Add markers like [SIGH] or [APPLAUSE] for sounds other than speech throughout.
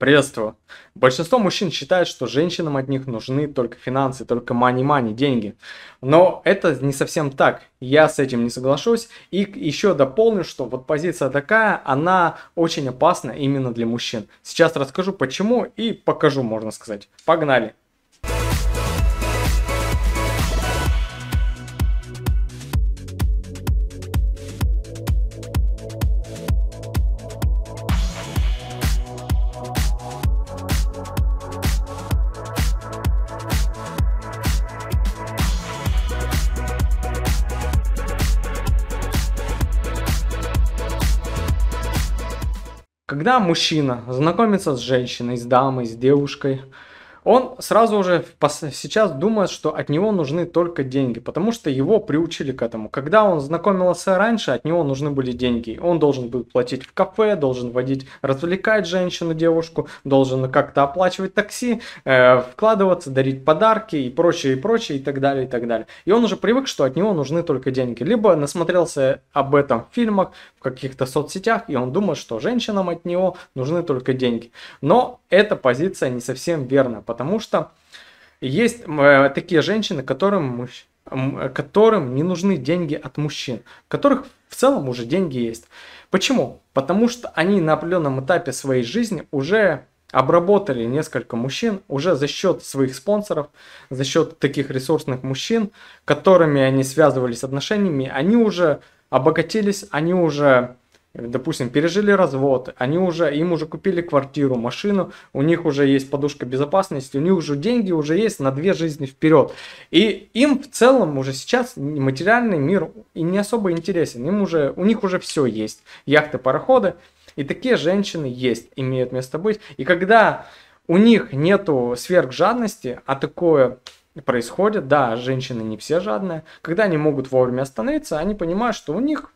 Приветствую. Большинство мужчин считает, что женщинам от них нужны только финансы, только мани-мани, деньги. Но это не совсем так. Я с этим не соглашусь. И еще дополню, что вот позиция такая, она очень опасна именно для мужчин. Сейчас расскажу почему и покажу, можно сказать. Погнали. когда мужчина знакомится с женщиной с дамой с девушкой он сразу уже сейчас думает, что от него нужны только деньги, потому что его приучили к этому. Когда он знакомился раньше, от него нужны были деньги. Он должен был платить в кафе, должен водить, развлекать женщину, девушку, должен как-то оплачивать такси, э, вкладываться, дарить подарки и прочее, и прочее, и так далее, и так далее. И он уже привык, что от него нужны только деньги. Либо насмотрелся об этом в фильмах, в каких-то соцсетях, и он думает, что женщинам от него нужны только деньги. Но эта позиция не совсем верна, потому что есть э, такие женщины, которым, э, которым не нужны деньги от мужчин, которых в целом уже деньги есть. Почему? Потому что они на определенном этапе своей жизни уже обработали несколько мужчин уже за счет своих спонсоров, за счет таких ресурсных мужчин, которыми они связывались отношениями, они уже обогатились, они уже допустим, пережили развод, они уже, им уже купили квартиру, машину, у них уже есть подушка безопасности, у них уже деньги уже есть на две жизни вперед. И им в целом уже сейчас материальный мир и не особо интересен, им уже, у них уже все есть, яхты, пароходы, и такие женщины есть, имеют место быть. И когда у них нету сверхжадности, а такое происходит, да, женщины не все жадные, когда они могут вовремя остановиться, они понимают, что у них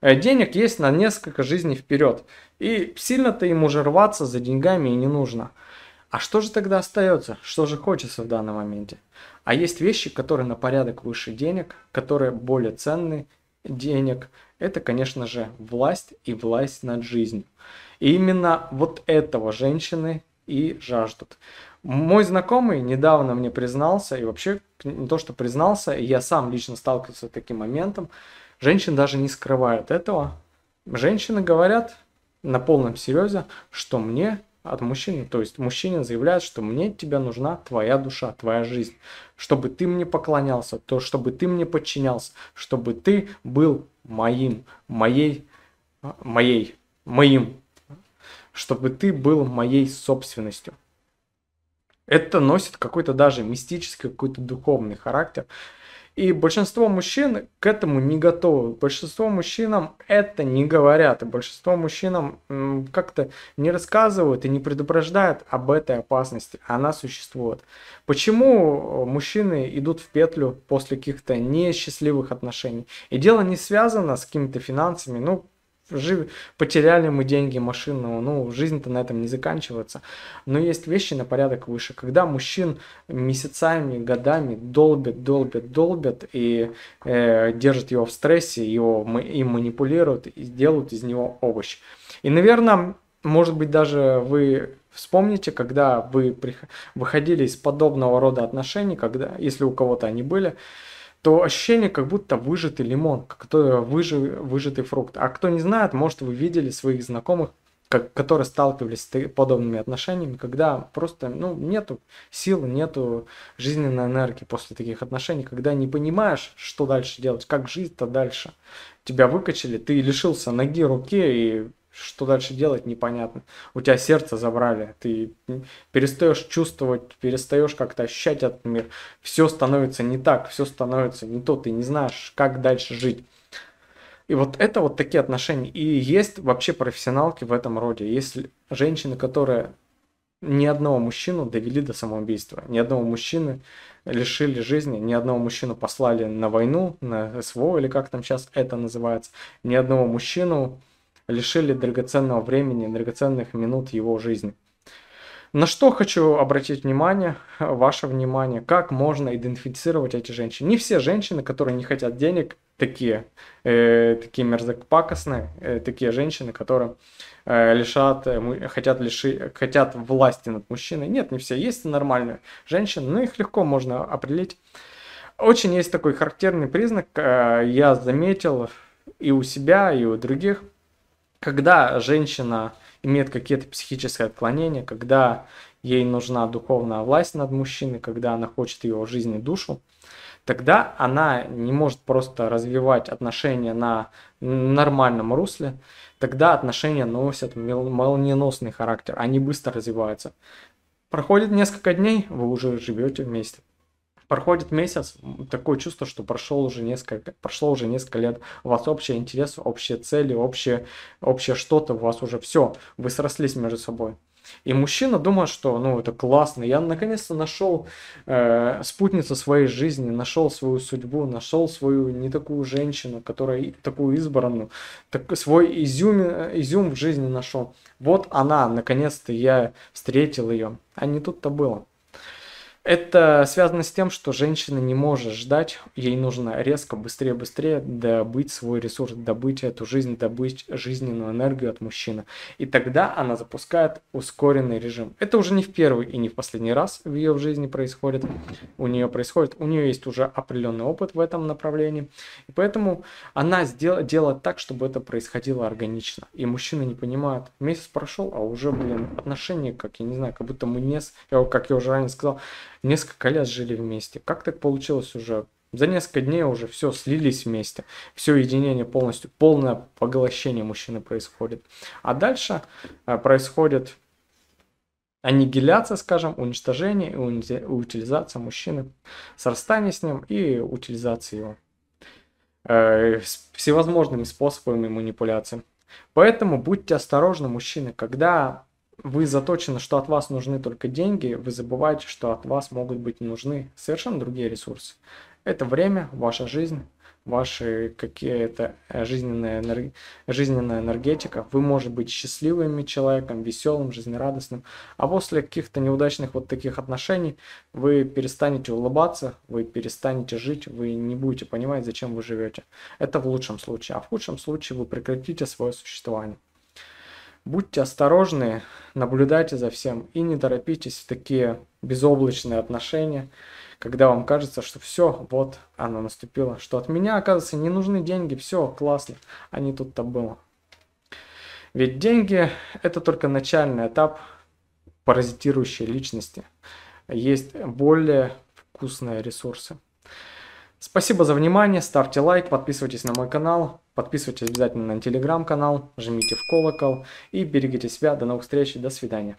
Э, денег есть на несколько жизней вперед. И сильно-то ему уже рваться за деньгами и не нужно. А что же тогда остается? Что же хочется в данном моменте? А есть вещи, которые на порядок выше денег, которые более ценны денег. Это, конечно же, власть и власть над жизнью. И именно вот этого женщины и жаждут. Мой знакомый недавно мне признался, и вообще не то, что признался, я сам лично сталкивался с таким моментом, Женщины даже не скрывают этого. Женщины говорят на полном серьезе, что мне от мужчины, то есть мужчина заявляет, что мне тебя нужна твоя душа, твоя жизнь, чтобы ты мне поклонялся, то чтобы ты мне подчинялся, чтобы ты был моим, моей, моей, моим, чтобы ты был моей собственностью. Это носит какой-то даже мистический, какой-то духовный характер. И большинство мужчин к этому не готовы. Большинство мужчинам это не говорят. И большинство мужчинам как-то не рассказывают и не предупреждают об этой опасности. Она существует. Почему э, мужчины идут в петлю после каких-то несчастливых отношений? И дело не связано с какими-то финансами. Ну, жив... потеряли мы деньги, машину, ну, жизнь-то на этом не заканчивается. Но есть вещи на порядок выше. Когда мужчин месяцами, годами долбят, долбят, долбят и э, держат его в стрессе, его им манипулируют и делают из него овощ. И, наверное, может быть, даже вы Вспомните, когда вы выходили из подобного рода отношений, когда, если у кого-то они были, то ощущение, как будто выжатый лимон, который э, выжи, выжатый фрукт. А кто не знает, может, вы видели своих знакомых, как, которые сталкивались с подобными отношениями, когда просто ну, нету сил, нету жизненной энергии после таких отношений, когда не понимаешь, что дальше делать, как жить-то дальше. Тебя выкачили, ты лишился ноги, руки и что дальше делать, непонятно. У тебя сердце забрали, ты перестаешь чувствовать, перестаешь как-то ощущать этот мир. Все становится не так, все становится не то, ты не знаешь, как дальше жить. И вот это вот такие отношения. И есть вообще профессионалки в этом роде. Есть женщины, которые ни одного мужчину довели до самоубийства, ни одного мужчины лишили жизни, ни одного мужчину послали на войну, на СВО или как там сейчас это называется, ни одного мужчину лишили драгоценного времени, драгоценных минут его жизни. На что хочу обратить внимание, [LAUGHS] ваше внимание, как можно идентифицировать эти женщины. Не все женщины, которые не хотят денег, такие, э, такие мерзопакостные, э, такие женщины, которые э, лишат, э, хотят, лиши, хотят власти над мужчиной. Нет, не все. Есть нормальные женщины, но их легко можно определить. Очень есть такой характерный признак, э, я заметил и у себя, и у других – когда женщина имеет какие-то психические отклонения, когда ей нужна духовная власть над мужчиной, когда она хочет его жизнь и душу, тогда она не может просто развивать отношения на нормальном русле, тогда отношения носят молниеносный характер, они быстро развиваются. Проходит несколько дней, вы уже живете вместе. Проходит месяц, такое чувство, что прошло уже несколько, прошло уже несколько лет. У вас общий интерес, общие цели, общее, общее что-то, у вас уже все, вы срослись между собой. И мужчина думает, что ну это классно, я наконец-то нашел э, спутницу своей жизни, нашел свою судьбу, нашел свою не такую женщину, которая такую избранную, так, свой изюм, э, изюм в жизни нашел. Вот она, наконец-то я встретил ее. А не тут-то было. Это связано с тем, что женщина не может ждать, ей нужно резко, быстрее, быстрее добыть свой ресурс, добыть эту жизнь, добыть жизненную энергию от мужчины. И тогда она запускает ускоренный режим. Это уже не в первый и не в последний раз в ее жизни происходит. У нее происходит, у нее есть уже определенный опыт в этом направлении. И поэтому она сдел- делает так, чтобы это происходило органично. И мужчины не понимают, месяц прошел, а уже, блин, отношения, как я не знаю, как будто мы не, э, как я уже ранее сказал, несколько лет жили вместе. Как так получилось уже? За несколько дней уже все слились вместе, все единение полностью, полное поглощение мужчины происходит. А дальше э, происходит аннигиляция, скажем, уничтожение и утилизация мужчины, срастание с ним и утилизация его э, всевозможными способами манипуляции. Поэтому будьте осторожны, мужчины, когда вы заточены, что от вас нужны только деньги, вы забываете, что от вас могут быть нужны совершенно другие ресурсы. Это время, ваша жизнь, ваши какие-то э, жизненная, энерг... жизненная энергетика. Вы можете быть счастливым человеком, веселым, жизнерадостным. А после каких-то неудачных вот таких отношений вы перестанете улыбаться, вы перестанете жить, вы не будете понимать, зачем вы живете. Это в лучшем случае. А в худшем случае вы прекратите свое существование. Будьте осторожны, наблюдайте за всем и не торопитесь в такие безоблачные отношения, когда вам кажется, что все, вот оно наступило, что от меня, оказывается, не нужны деньги, все, классно, они а тут-то было. Ведь деньги – это только начальный этап паразитирующей личности. Есть более вкусные ресурсы. Спасибо за внимание, ставьте лайк, подписывайтесь на мой канал, подписывайтесь обязательно на телеграм-канал, жмите в колокол и берегите себя. До новых встреч и до свидания.